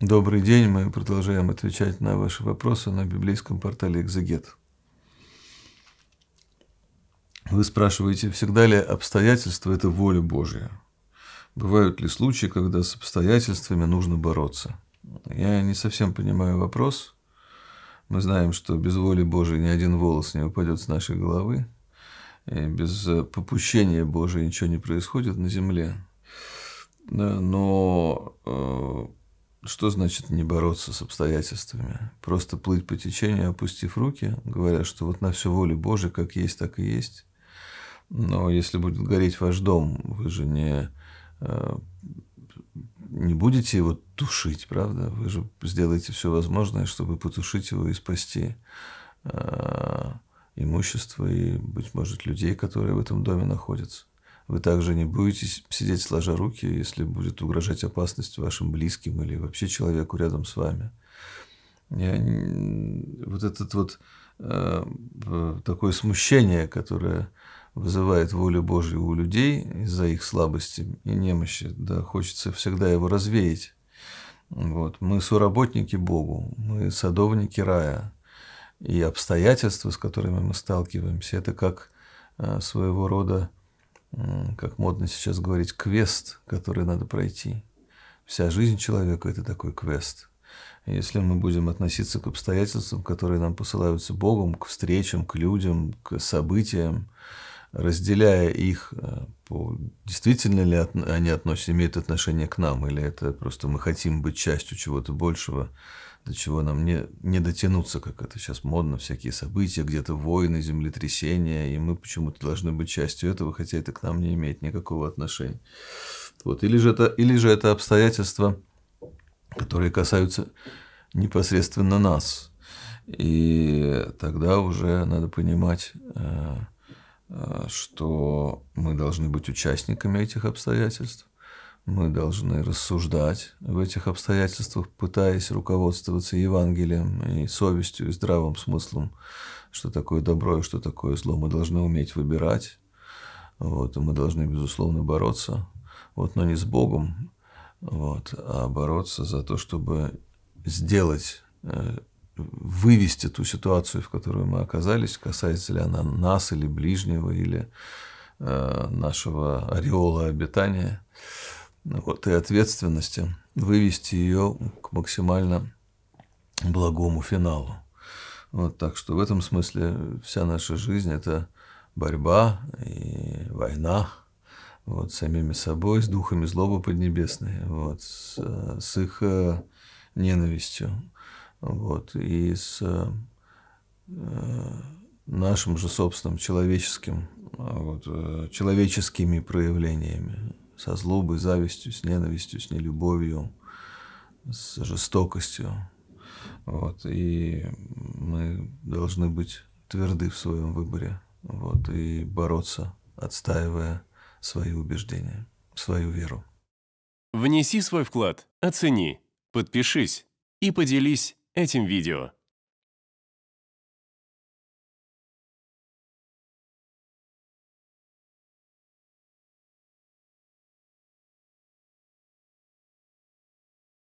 Добрый день, мы продолжаем отвечать на ваши вопросы на библейском портале «Экзегет». Вы спрашиваете, всегда ли обстоятельства – это воля Божья? Бывают ли случаи, когда с обстоятельствами нужно бороться? Я не совсем понимаю вопрос. Мы знаем, что без воли Божьей ни один волос не упадет с нашей головы. И без попущения Божьей ничего не происходит на земле. Но э, что значит не бороться с обстоятельствами? Просто плыть по течению, опустив руки, говоря, что вот на всю волю Божия, как есть, так и есть. Но если будет гореть ваш дом, вы же не, э, не будете его тушить, правда? Вы же сделаете все возможное, чтобы потушить его и спасти э, имущество и, быть может, людей, которые в этом доме находятся. Вы также не будете сидеть сложа руки, если будет угрожать опасность вашим близким или вообще человеку рядом с вами. Я, вот этот вот э, такое смущение, которое вызывает волю Божью у людей из-за их слабости и немощи, да, хочется всегда его развеять. Вот. Мы соработники Богу, мы садовники рая. И обстоятельства, с которыми мы сталкиваемся, это как э, своего рода как модно сейчас говорить, квест, который надо пройти. Вся жизнь человека – это такой квест. Если мы будем относиться к обстоятельствам, которые нам посылаются Богом, к встречам, к людям, к событиям, разделяя их, э, по, действительно ли они относятся, имеют отношение к нам, или это просто мы хотим быть частью чего-то большего, до чего нам не, не дотянуться, как это сейчас модно, всякие события, где-то войны, землетрясения, и мы почему-то должны быть частью этого, хотя это к нам не имеет никакого отношения. Вот. Или, же это, или же это обстоятельства, которые касаются непосредственно нас. И тогда уже надо понимать, э, э, что мы должны быть участниками этих обстоятельств мы должны рассуждать в этих обстоятельствах, пытаясь руководствоваться Евангелием и совестью, и здравым смыслом, что такое добро и что такое зло. Мы должны уметь выбирать, вот, и мы должны, безусловно, бороться, вот, но не с Богом, вот, а бороться за то, чтобы сделать, э, вывести ту ситуацию, в которую мы оказались, касается ли она нас или ближнего, или э, нашего ореола обитания – вот, и ответственности вывести ее к максимально благому финалу. Вот, так что в этом смысле вся наша жизнь – это борьба и война вот, с самими собой, с духами злобы поднебесной, вот, с, с их э, ненавистью, вот, и с э, нашим же собственным человеческим, вот, э, человеческими проявлениями со злобой, завистью, с ненавистью, с нелюбовью, с жестокостью. Вот, и мы должны быть тверды в своем выборе вот, и бороться, отстаивая свои убеждения, свою веру. Внеси свой вклад, оцени, подпишись и поделись этим видео.